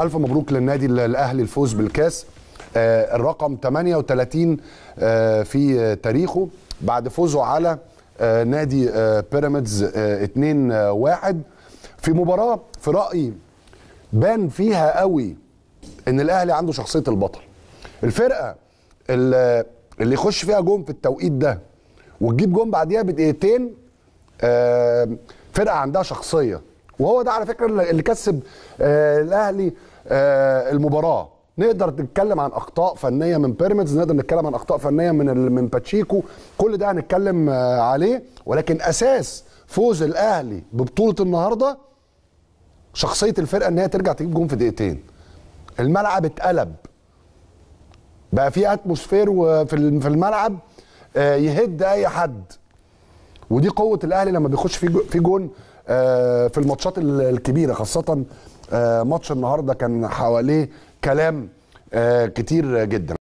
الف مبروك للنادي الاهلي الفوز بالكاس آه، الرقم 38 آه، في تاريخه بعد فوزه على آه، نادي بيراميدز 2-1 في مباراه في رايي بان فيها قوي ان الاهلي عنده شخصيه البطل الفرقه اللي يخش فيها جون في التوقيت ده وتجيب جون بعديها بدقيقتين فرقه عندها شخصيه وهو ده على فكره اللي كسب آه الاهلي آه المباراه نقدر نتكلم عن اخطاء فنيه من بيراميدز نقدر نتكلم عن اخطاء فنيه من من باتشيكو كل ده هنتكلم آه عليه ولكن اساس فوز الاهلي ببطوله النهارده شخصيه الفرقه ان هي ترجع تجيب جون في دقيقتين الملعب اتقلب بقى في اتموسفير في الملعب آه، يهد اي حد ودي قوه الاهلي لما بيخش في في جون آه، في الماتشات الكبيره خاصه آه، ماتش النهارده كان حواليه كلام آه، كتير جدا